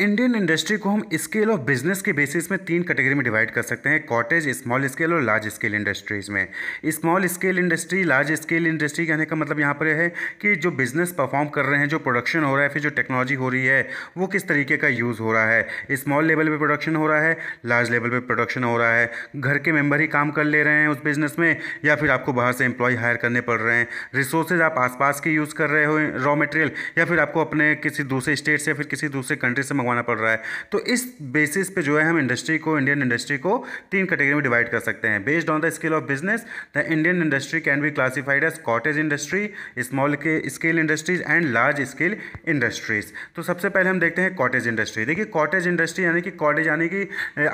Indian industry को हम scale of business के बेसिस में तीन कैटेगरी में डिवाइड कर सकते हैं कॉटेज स्मॉल स्केल और लार्ज स्केल इंडस्ट्रीज़ में small scale industry large scale industry कहने का मतलब यहाँ पर है कि जो बिज़नेस परफॉर्म कर रहे हैं जो प्रोडक्शन हो रहा है फिर जो टेक्नोलॉजी हो रही है वो किस तरीके का यूज़ हो रहा है स्मॉल लेवल पर प्रोडक्शन हो रहा है लार्ज लेवल पर प्रोडक्शन हो रहा है घर के मेम्बर ही काम कर ले रहे हैं उस बिज़नेस में या फिर आपको बाहर से एम्प्लॉय हायर करने पड़ रहे हैं रिसोर्सेज आप आसपास के यूज़ कर रहे हो रॉ मटेरियल या फिर आपको अपने किसी दूसरे स्टेट से फिर किसी दूसरे कंट्री से मंगवाना पड़ रहा है तो इस बेसिस पे जो है हम इंडस्ट्री को इंडियन इंडस्ट्री को तीन कैटेगरी में डिवाइड कर सकते हैं based on the scale of business the Indian industry can be classified as cottage industry small scale industries and large scale industries तो सबसे पहले हम देखते हैं कॉटेज इंडस्ट्री देखिए कॉटेज इंडस्ट्री यानी कि कॉटेज यानी कि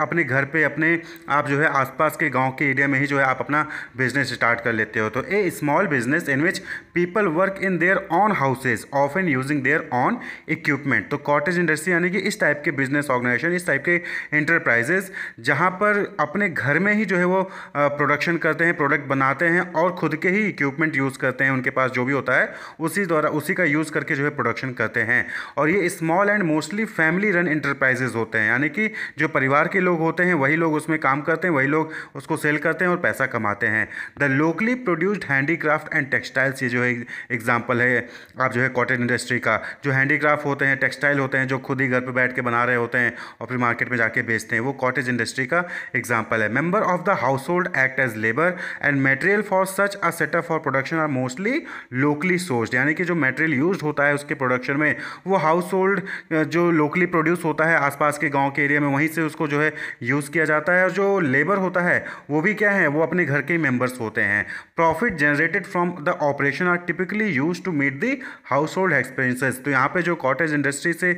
अपने घर पर अपने आप जो है आसपास के गांव के एरिया में ही जो है आप अपना बिजनेस स्टार्ट कर लेते हो तो a small business in which people work in their own houses off and using their own equipment तो कॉटेज इंडस्ट्री यानी कि इस टाइप के बिजनेस ऑर्गेनाइजेशन इस टाइप के इंटरप्राइजेस जहाँ पर अपने घर में ही जो है वो प्रोडक्शन करते हैं प्रोडक्ट बनाते हैं और खुद के ही इक्विपमेंट यूज़ करते हैं उनके पास जो भी होता है उसी द्वारा उसी का यूज़ करके जो है प्रोडक्शन करते हैं और ये small and mostly family run enterprises होते हैं यानी कि जो परिवार के लोग होते हैं वही लोग उसमें काम करते हैं वही लोग उसको सेल करते हैं और पैसा कमाते हैं the locally produced handicraft and textiles ये जो है एग्जाम्पल है आप जो है कॉटन इंडस्ट्री का जो हैंडीक्राफ्ट होते हैं टेक्सटाइल होते हैं जो खुद ही घर पर पे बैठ के बना रहे होते हैं और फिर मार्केट में जाके बेचते हैं वो कॉटेज इंडस्ट्री का एग्जाम्पल है member of the household act as labour and material for such a setup for production are mostly locally sourced यानी कि जो मेटेरियल यूज होता है उसके प्रोडक्शन में वो हाउस होल्ड जो लोकली प्रोड्यूस होता है आसपास के गाँव के एरिया में वहीं से उसको जो है यूज़ किया जाता है और जो लेबर होता है वो भी क्या है वो अपने घर के मेंबर्स होते हैं profit generated from the operation are typically use to meet the household expenses तो यहाँ पे जो कॉटेज इंडस्ट्री से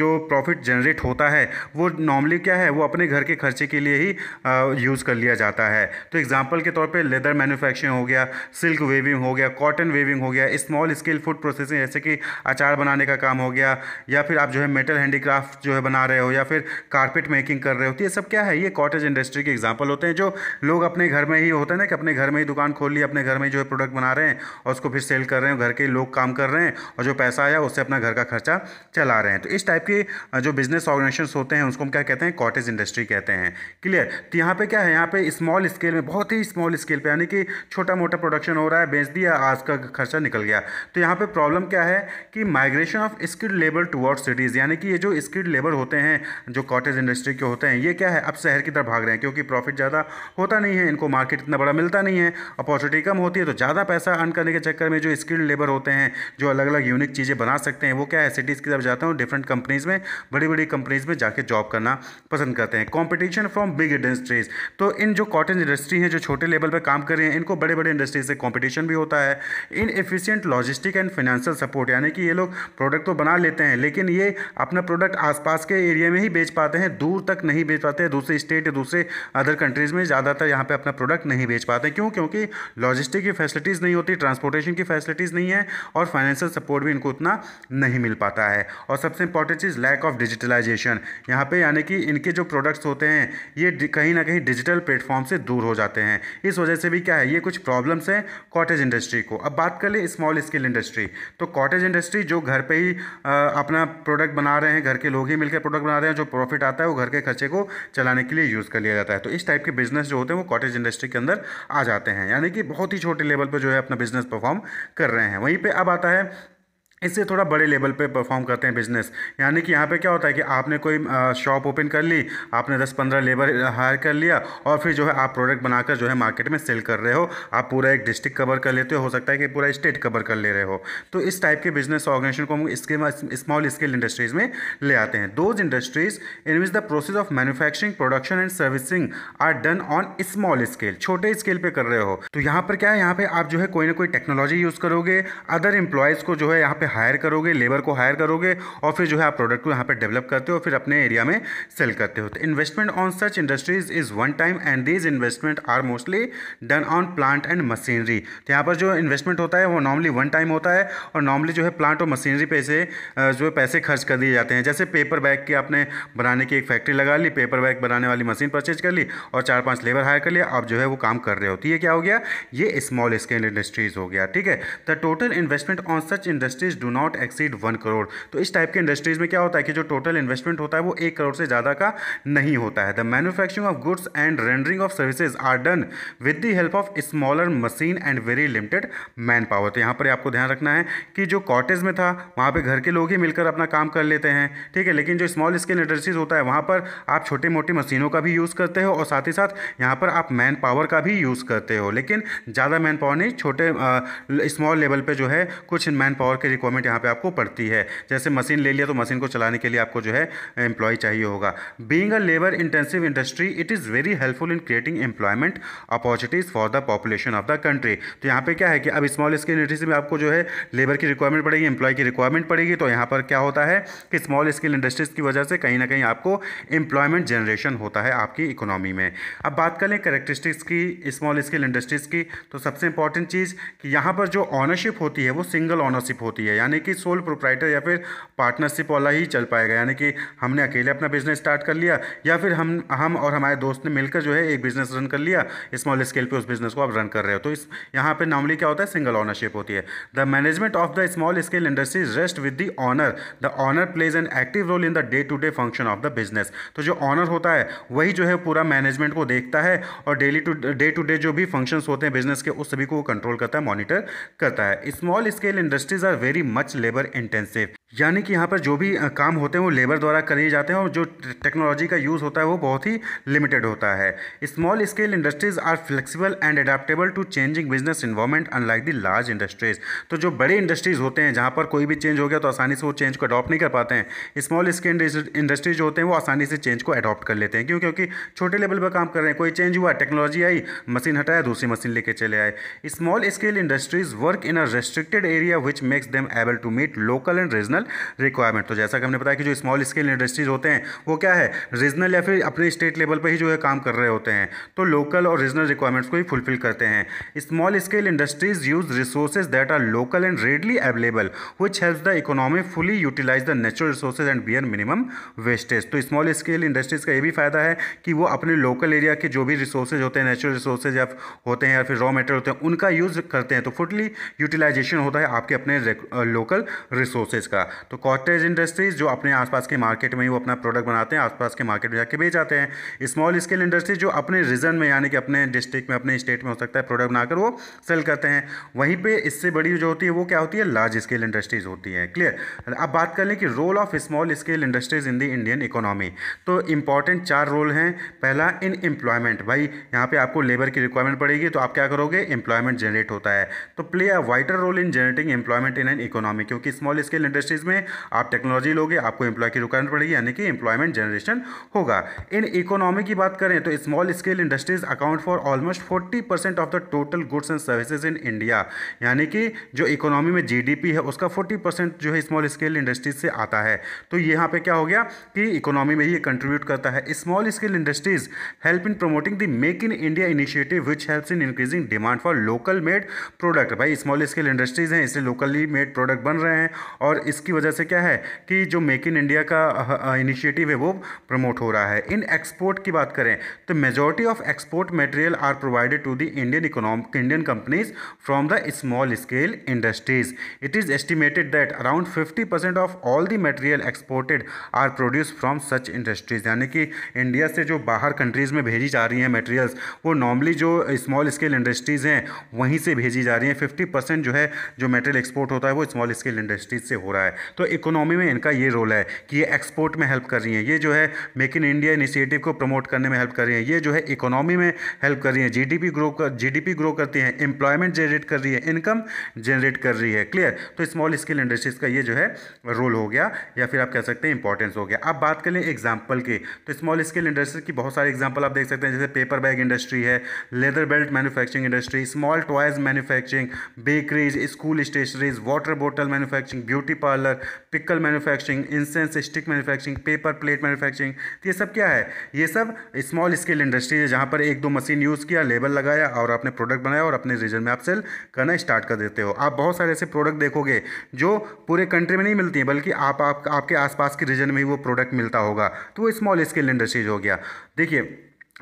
जो प्रॉफिट जनरेट होता है वो नॉर्मली क्या है वो अपने घर के खर्चे के लिए ही यूज़ कर लिया जाता है तो एग्जाम्पल के तौर पर लेदर मैनुफैक्चरिंग हो गया सिल्क वेविंग हो गया कॉटन वेविंग हो गया स्मॉल स्केल फूड प्रोसेसिंग जैसे कि अचार बनाने का काम हो गया या फिर आप जो है मेटल हैंडीक्राफ्ट जो है बना रहे हो या फिर कारपेट मेकिंग कर रहे हो तो ये सब क्या है ये कॉटेज इंडस्ट्री के एग्जाम्पल होते हैं जो लोग अपने घर में ही होते हैं ना कि अपने घर में ही दुकान खोल ली अपने घर में जो है प्रोडक्ट बना रहे हैं और उसको फिर सेल कर रहे हैं घर के लोग काम कर रहे हैं और जो पैसा आया उससे अपना घर का खर्चा चला रहे हैं तो इस टाइप की जो बिजनेस ऑर्गेनाइजेशन होते हैं उसको हम क्या कहते हैं कॉटेज इंडस्ट्री कहते हैं क्लियर तो यहाँ पे क्या है यहाँ पे स्मॉल स्केल में बहुत ही स्मॉल स्केल पे यानी कि छोटा मोटा प्रोडक्शन हो रहा है बेच दिया आज का खर्चा निकल गया तो यहाँ पे प्रॉब्लम क्या है कि migration of skilled labour toward cities यानी कि ये जो स्किल्ड लेबर होते हैं जो कॉटेज इंडस्ट्री के होते हैं ये क्या है अब शहर की तरफ भाग रहे हैं क्योंकि प्रॉफिट ज़्यादा होता नहीं है इनको मार्केट इतना बड़ा मिलता नहीं है अपॉर्चुनिटी कम होती है तो ज़्यादा पैसा अर्न करने के चक्कर में जो स्किल्ड लेबर होते हैं जो अलग अलग यूनिक चीज़ें बना सकते हैं वो क्या है सिटीज़ की तरफ जाते हैं डिफरेंट कंपनीज़ में बड़ी बड़ी कंपनीज़ में जाके जॉब करना पसंद करते हैं कॉम्पिटिशन फ्रॉम बिग इंडस्ट्रीज़ तो इन जो कॉटन इंडस्ट्री है जो छोटे लेवल पर काम कर रहे हैं इनको बड़े बड़े इंडस्ट्रीज से कॉम्पिटिशन भी होता है inefficient logistic and financial support यानी कि ये लोग प्रोडक्ट तो बना लेते हैं लेकिन ये अपना प्रोडक्ट आसपास के एरिया में ही बेच पाते हैं दूर तक नहीं बेच पाते हैं दूसरे स्टेट या दूसरे अदर कंट्रीज़ में ज़्यादातर यहाँ पर अपना प्रोडक्ट नहीं बेच पाते क्यों क्योंकि लॉजिस्टिक की फैसिलिटीज़ नहीं होती ट्रांसपोर्टेशन की फैसिलिटीज़ नहीं है और फाइनेंशियल सपोर्ट भी इनको उतना नहीं मिल पाता है और सबसे इंपॉर्टेंट चीज़ लैक ऑफ डिजिटलाइजेशन यहाँ पे यानी कि इनके जो प्रोडक्ट्स होते हैं ये कहीं ना कहीं डिजिटल प्लेटफॉर्म से दूर हो जाते हैं इस वजह से भी क्या है ये कुछ प्रॉब्लम्स हैं कॉटेज इंडस्ट्री को अब बात कर ले स्मॉल स्केल इंडस्ट्री तो कॉटेज इंडस्ट्री जो घर पर ही अपना प्रोडक्ट बना रहे हैं घर के लोग ही मिलकर प्रोडक्ट बना रहे हैं जो प्रॉफिट आता है वो घर के खर्चे को चलाने के लिए यूज़ कर लिया जाता है तो इस टाइप के बिजनेस जो होते हैं वो कॉटेज इंडस्ट्री के अंदर आ जाते हैं यानी कि बहुत ही छोटे लेवल पर जो है अपना बिजनेस परफॉर्म कर रहे हैं वहीं पर अब आता है इससे थोड़ा बड़े लेवल पे परफॉर्म करते हैं बिजनेस यानी कि यहाँ पे क्या होता है कि आपने कोई शॉप ओपन कर ली आपने 10-15 लेबर हायर कर लिया और फिर जो है आप प्रोडक्ट बनाकर जो है मार्केट में सेल कर रहे हो आप पूरा एक डिस्ट्रिक्ट कवर कर लेते हो हो सकता है कि पूरा स्टेट कवर कर ले रहे हो तो इस टाइप के बिजनेस ऑर्गेनाइजेशन को हम इसके स्मॉल स्केल इंडस्ट्रीज़ में ले आते हैं those industries in which the process of manufacturing production and servicing are done on small scale छोटे स्केल पर कर रहे हो तो यहाँ पर क्या है यहाँ पर आप जो है कोई ना कोई टेक्नोलॉजी यूज़ करोगे अदर एम्प्लॉयज़ को जो है यहाँ पर हायर करोगे लेबर को हायर करोगे और फिर जो है आप प्रोडक्ट को यहाँ पर डेवलप करते हो फिर अपने एरिया में सेल करते हो तो investment on such industries is one time and these investment are mostly done on plant and machinery तो यहाँ पर जो इन्वेस्टमेंट होता है वो नॉर्मली वन टाइम होता है और नॉर्मली जो है प्लांट और मशीनरी पे से जो पैसे खर्च कर दिए जाते हैं जैसे पेपर बैग की आपने बनाने की एक फैक्ट्री लगा ली पेपर बैग बनाने वाली मशीन परचेज कर ली और चार पाँच लेबर हायर कर लिया आप जो है वो काम कर रहे होती तो है क्या हो गया ये स्मॉल स्केल इंडस्ट्रीज़ हो गया ठीक है the total investment on such industries industries do not exceed one crore तो इस टाइप के इंडस्ट्रीज में क्या होता है कि जो टोटल इन्वेस्टमेंट होता है वो एक करोड़ से ज़्यादा का नहीं होता है the manufacturing of goods and rendering of services are done with the help of smaller machine and very limited manpower तो यहाँ पर आपको ध्यान रखना है कि जो कॉटेज में था वहाँ पर घर के लोग ही मिलकर अपना काम कर लेते हैं ठीक है लेकिन जो स्मॉल स्केल इंडस्ट्रीज होता है वहाँ पर आप छोटी मोटी मशीनों का भी यूज़ करते हो और साथ ही साथ यहाँ पर आप मैन पावर का भी यूज़ करते हो लेकिन ज़्यादा मैन पावर नहीं छोटे स्मॉल लेवल पर जो है कुछ मैन पावर के रिक्वायरमेंट यहाँ पे आपको पड़ती है जैसे मशीन ले लिया तो मशीन को चलाने के लिए आपको जो है एम्प्लॉय चाहिए होगा being a labour intensive industry it is very helpful in creating employment opportunities for the population of the country तो यहाँ पे क्या है कि अब स्मॉल स्केल इंडस्ट्री में आपको जो है लेबर की रिक्वायरमेंट पड़ेगी एम्प्लॉय की रिक्वायरमेंट पड़ेगी तो यहाँ पर क्या होता है कि स्मॉल स्केल इंडस्ट्रीज़ की वजह से कहीं ना कहीं आपको एम्प्लॉयमेंट जनरेशन होता है आपकी इकोनॉमी में अब बात कर लें करेक्टरिस्टिक्स की स्मॉल स्केल इंडस्ट्रीज़ की तो सबसे इंपॉर्टेंट चीज़ कि यहाँ पर जो ऑनरशिप होती है वो सिंगल ऑनरशिप होती है है यानी कि सोल प्रोप्राइटर या फिर पार्टनरशिप वाला ही चल पाएगा यानी कि हमने अकेले अपना बिजनेस स्टार्ट कर लिया या फिर हम हम और हमारे दोस्त ने मिलकर जो है एक बिजनेस रन कर लिया स्मॉल स्केल पर उस बिजनेस को आप रन कर रहे हो तो इस यहाँ पर नॉर्मली क्या होता है सिंगल ऑनरशिप होती है the management of the small scale industries rest with the owner the owner plays an active role in the day to day function of the business तो जो ऑनर होता है वही जो है पूरा मैनेजमेंट को देखता है और daily to day to day जो भी फंक्शंस होते हैं बिजनेस के उस सभी को वो कंट्रोल करता है मॉनिटर करता है small scale industries are very much labour intensive यानी कि यहाँ पर जो भी काम होते हैं वो लेबर द्वारा करिए जाते हैं और जो टेक्नोलॉजी का यूज़ होता है वो बहुत ही लिमिटेड होता है small scale industries are flexible and adaptable to changing business environment unlike the large industries तो जो बड़े इंडस्ट्रीज़ होते हैं जहाँ पर कोई भी चेंज हो गया तो आसानी से वो चेंज को अडॉप्ट नहीं कर पाते हैं स्मॉल स्केल इंडस्ट्रीज होते हैं वो आसानी से चेंज को अडॉप्ट कर लेते हैं क्यों क्योंकि छोटे लेवल पर काम कर रहे हैं कोई चेंज हुआ टेक्नोलॉजी आई मशीन हटाया दूसरी मशीन लेके चले आए small scale industries work in a restricted area which makes them able to meet local and regional requirement तो जैसा कि हमने बताया कि जो स्मॉल स्केल इंडस्ट्रीज होते हैं वो क्या है रीजनल या फिर अपने स्टेट लेवल पर ही जो है काम कर रहे होते हैं तो लोकल और रीजनल रिक्वायरमेंट्स को ही फुलफिल करते हैं small scale industries use resources that are local and readily available which help the economy fully utilise the natural resources and bear minimum wastage तो स्मॉल स्केल इंडस्ट्रीज का ये भी फायदा है कि वो अपने लोकल एरिया के जो भी रिसोर्सेज होते हैं नेचुरल रिसोर्सेज या होते हैं या फिर रॉ मेटेरियल होते हैं उनका यूज़ करते हैं तो फुटली यूटिलाइजेशन होता है आपके अपने लोकल रिसोर्सेज का तो कॉटेज इंडस्ट्रीज़ जो अपने आसपास के मार्केट में ही वो अपना प्रोडक्ट बनाते हैं आसपास के मार्केट में जाके बेच आते हैं स्मॉल स्केल इंडस्ट्रीज जो अपने रीजन में यानी कि अपने डिस्ट्रिक्ट में अपने स्टेट में हो सकता है प्रोडक्ट बनाकर वो सेल करते हैं वहीं पर इससे बड़ी जो होती है वो क्या होती है लार्ज स्केल इंडस्ट्रीज़ होती है क्लियर अब बात कर लें कि role of small scale industries in the Indian economy तो इंपॉर्टेंट चार रोल हैं पहला इन एम्प्लॉयमेंट भाई यहाँ पे आपको लेबर की रिक्वायरमेंट पड़ेगी तो आप क्या करोगे एम्प्लॉयमेंट जनरेट होता है तो play a vital role in generating employment in an economy क्योंकि स्मॉल स्केल इंडस्ट्रीज़ में आप टेक्नोलॉजी लोगे आपको एम्प्लॉय की रिक्वायरमेंट पड़ेगी यानी कि एम्प्लॉयमेंट जनरेशन होगा इन इकोनॉमी की बात करें तो small scale industries account for almost forty percent of the total goods and services in India यानी कि जो इकोनॉमी में जी है उसका फोर्टी जो है स्मॉल स्केल इंडस्ट्रीज से आता है तो यहाँ पर क्या हो गया कि इकोनॉमी में ये कंट्रीब्यूट करता है small scale industries help in promoting the make in India initiative which helps in increasing demand for local made product भाई स्मॉल स्केल इंडस्ट्रीज हैं इसलिए लोकली मेड प्रोडक्ट प्रोडक्ट बन रहे हैं और इसकी वजह से क्या है कि जो मेक इन इंडिया का इनिशिएटिव है वो प्रमोट हो रहा है इन एक्सपोर्ट की बात करें तो majority of export material are provided to the Indian economic Indian companies from the small scale industries it is estimated that around fifty percent of all the material exported are produce from such industries यानी कि India से जो बाहर countries में भेजी जा रही हैं मटेरियल्स वो नॉर्मली जो स्मॉल स्केल इंडस्ट्रीज़ हैं वहीं से भेजी जा रही हैं फिफ्टी परसेंट जो है जो मेटेरियल एक्सपोर्ट होता है वो स्मॉल स्केल इंडस्ट्रीज से हो रहा है तो इकोनॉमी में इनका ये रोल है कि ये एक्सपोर्ट में हेल्प कर रही हैं ये जो है मेक इन इंडिया इनिशिएटिव को प्रमोट करने में हेल्प कर रही हैं ये जो है इकोनॉमी में हेल्प कर रही हैं जीडीपी ग्रो कर जीडीपी ग्रो करती हैं एम्प्लॉयमेंट जनरेट कर रही है इनकम जनरेट कर रही है क्लियर तो स्मॉल स्केल इंडस्ट्रीज़ का ये जो है रोल हो गया या फिर आप कह सकते हैं इंपॉर्टेंस हो गया अब बात करें एग्जाम्पल की तो स्मॉल स्केल इंडस्ट्रीज की बहुत सारे एग्जाम्पल आप देख सकते हैं जैसे पेपर बैग इंडस्ट्री है leather belt manufacturing industry small toys manufacturing bakeries school stationeries water water bottle manufacturing beauty parlour pickle manufacturing incense stick manufacturing paper plate manufacturing ये सब क्या है ये सब स्मॉल स्केल इंडस्ट्री है जहाँ पर एक दो मशीन यूज़ किया लेबल लगाया और आपने प्रोडक्ट बनाया और अपने रीजन में आप सेल करना स्टार्ट कर देते हो आप बहुत सारे ऐसे प्रोडक्ट देखोगे जो पूरे कंट्री में नहीं मिलती हैं बल्कि आप, आप आपके आसपास के रीजन में ही वो प्रोडक्ट मिलता होगा तो वो स्मॉल स्केल इंडस्ट्रीज हो गया देखिए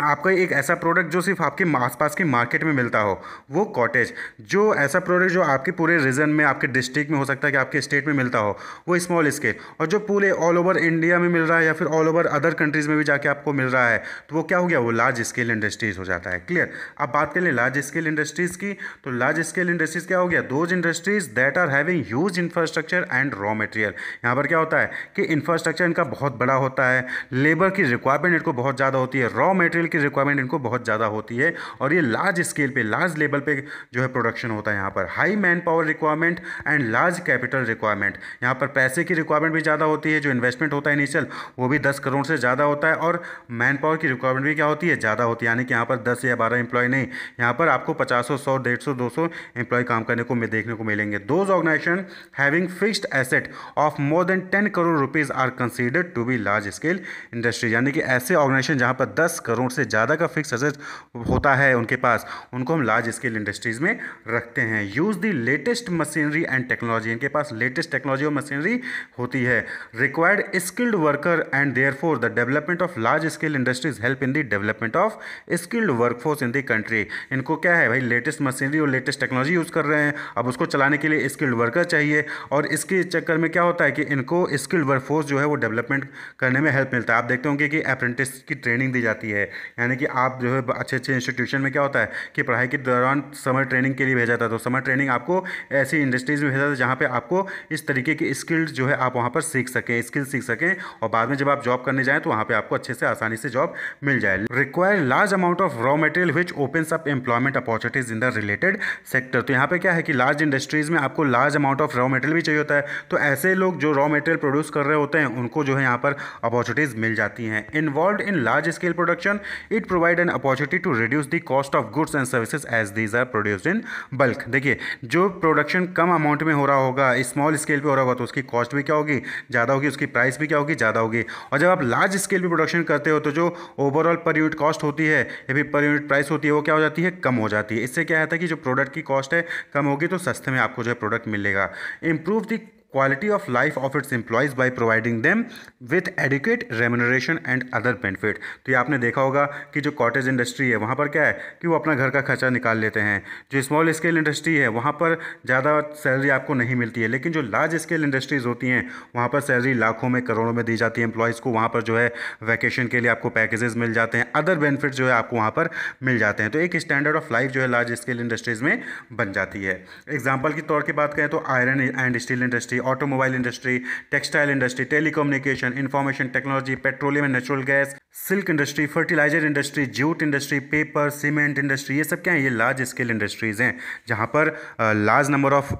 आपका एक ऐसा प्रोडक्ट जो सिर्फ आपके आसपास के मार्केट में मिलता हो वो कॉटेज जो ऐसा प्रोडक्ट जो आपके पूरे रीजन में आपके डिस्ट्रिक्ट में हो सकता है कि आपके स्टेट में मिलता हो वो स्मॉल स्केल और जो पूरे ऑल ओवर इंडिया में मिल रहा है या फिर ऑल ओवर अदर कंट्रीज़ में भी जाके आपको मिल रहा है तो वो क्या हो गया वो लार्ज स्केल इंडस्ट्रीज़ हो जाता है क्लियर अब बात कर लें लार्ज स्केल इंडस्ट्रीज़ की तो लार्ज स्केल इंडस्ट्रीज़ क्या हो गया those industries that are having huge infrastructure and raw material यहाँ पर क्या होता है कि इंफ्रास्ट्रक्चर इनका बहुत बड़ा होता है लेबर की रिक्वायरमेंट इनको बहुत ज़्यादा होती है रॉ मटेरियल मटेरियल की रिक्वायरमेंट इनको बहुत ज़्यादा होती है और ये लार्ज स्केल पे लार्ज लेवल पे जो है प्रोडक्शन होता है यहाँ पर high man power requirement and large capital requirement यहाँ पर पैसे की रिक्वायरमेंट भी ज़्यादा होती है जो इन्वेस्टमेंट होता है इनिशियल वो भी दस करोड़ से ज़्यादा होता है और मैन पावर की रिक्वायरमेंट भी क्या होती है ज़्यादा होती है यानी कि यहाँ पर दस या बारह एम्प्लॉय नहीं यहाँ पर आपको पचास सौ सौ डेढ़ सौ दो सौ एम्प्लॉय काम करने को देखने को मिलेंगे those organisation having fixed asset of more than ten crore rupees are considered to be large scale industry यानी कि ऐसे ऑर्गेनाइजेशन जहाँ पर दस करोड़ से ज़्यादा का फिक्स असेट होता है उनके पास उनको हम लार्ज स्केल इंडस्ट्रीज़ में रखते हैं use the latest machinery and technology इनके पास लेटेस्ट टेक्नोलॉजी और मशीनरी होती है required skilled worker and therefore the development of large scale industries help in the development of skilled workforce in the country इनको क्या है भाई latest machinery और लेटेस्ट टेक्नोलॉजी यूज़ कर रहे हैं अब उसको चलाने के लिए स्किल्ड वर्कर चाहिए और इसके चक्कर में क्या होता है कि इनको स्किल्ड वर्कफोर्स जो है वो डेवलपमेंट करने में हेल्प मिलता है आप देखते होंगे कि अप्रेंटिस की ट्रेनिंग दी जाती है यानी कि आप जो है अच्छे अच्छे इंस्टीट्यूशन में क्या होता है कि पढ़ाई के दौरान समर ट्रेनिंग के लिए भेजा जाता है तो समर ट्रेनिंग आपको ऐसी इंडस्ट्रीज़ में भेजा जाता है जहाँ पर आपको इस तरीके की स्किल्स जो है आप वहाँ पर सीख सकें स्किल्स सीख सकें और बाद में जब आप जॉब करने जाएँ तो वहाँ पर आपको अच्छे से आसानी से जॉब मिल जाए require large amount of raw material which open up employment opportunities in the related sector तो यहाँ पर क्या है कि लार्ज इंडस्ट्रीज़ में आपको large amount of raw material भी चाहिए होता है तो ऐसे लोग जो रॉ मटेरियल प्रोड्यूस कर रहे होते हैं उनको जो है यहाँ पर अपॉर्चुनिटीज़ मिल जाती हैं involve in large scale production it provide an opportunity to reduce the cost of goods and services as these are produced in bulk देखिए जो प्रोडक्शन कम अमाउंट में हो रहा होगा स्मॉल स्केल पर हो रहा होगा तो उसकी कॉस्ट भी क्या होगी ज़्यादा होगी उसकी प्राइस भी क्या होगी ज़्यादा होगी और जब आप लार्ज स्केल पर प्रोडक्शन करते हो तो जो ओवरऑल पर यूनिट कॉस्ट होती है या फिर पर यूनिट प्राइस होती है वो क्या हो जाती है कम हो जाती है इससे क्या है कि जो प्रोडक्ट की कॉस्ट है कम होगी तो सस्ते में आपको जो है प्रोडक्ट मिलेगा improve the quality of life of its employees by providing them with adequate remuneration and other benefit तो ये आपने देखा होगा कि जो कॉटेज इंडस्ट्री है वहाँ पर क्या है कि वो अपना घर का खर्चा निकाल लेते हैं जो स्मॉल स्केल इंडस्ट्री है वहाँ पर ज़्यादा सैलरी आपको नहीं मिलती है लेकिन जो लार्ज स्केल इंडस्ट्रीज़ होती हैं वहाँ पर सैलरी लाखों में करोड़ों में दी जाती है एम्प्लॉयज़ को वहाँ पर जो है वैकेशन के लिए आपको पैकेजेस मिल जाते हैं अदर बेनिफिट जो है आपको वहाँ पर मिल जाते हैं तो एक स्टैंडर्ड ऑफ लाइफ जो है लार्ज स्केल इंडस्ट्रीज़ में बन जाती है एग्जाम्पल के तौर की बात करें तो iron and steel industry automobile industry textile industry telecommunication information technology petroleum and natural gas silk industry fertiliser industry jute industry paper cement industry ये सब क्या है ये लार्ज स्केल इंडस्ट्रीज़ हैं जहाँ पर लार्ज नंबर ऑफ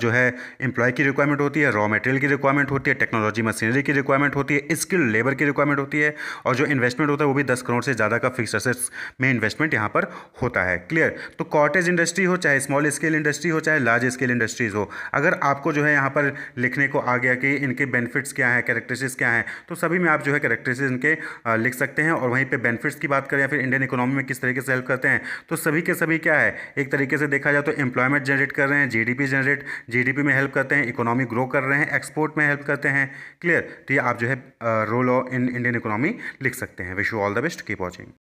जो है एम्प्लॉय की रिक्वायरमेंट होती है रॉ मटेरियल की रिक्वायरमेंट होती है टेक्नोलॉजी मशीनरी की रिक्वायरमेंट होती है स्किल्ड लेबर की रिक्वायरमेंट होती है और जो इन्वेस्टमेंट होता है वो भी दस करोड़ से ज़्यादा का फिक्स असेट्स में इन्वेस्टमेंट यहाँ पर होता है क्लियर तो कॉटेज इंडस्ट्री हो चाहे स्मॉल स्केल इंडस्ट्री हो चाहे लार्ज स्केल इंडस्ट्रीज़ हो अगर आपको जो है यहाँ पर लिखने को आ गया कि इनके बेनिफिट्स क्या हैं कैरेक्टरिस्टिक्स क्या हैं तो सभी में आप जो है कैरेक्टरिस्टिक्स इनके लिख सकते हैं और वहीं पर बेनिफिट्स की बात करें या फिर इंडियन इकोनॉमी में किस तरीके से हेल्प करते हैं तो सभी के सभी क्या है एक तरीके से देखा जाए तो एम्प्लॉयमेंट जनरेट कर रहे हैं जी जनरेट जीडीपी में हेल्प करते हैं इकोनॉमी ग्रो कर रहे हैं एक्सपोर्ट में हेल्प करते हैं क्लियर तो ये आप जो है रोल इन इंडियन इकोनॉमी लिख सकते हैं wish you all the best keep watching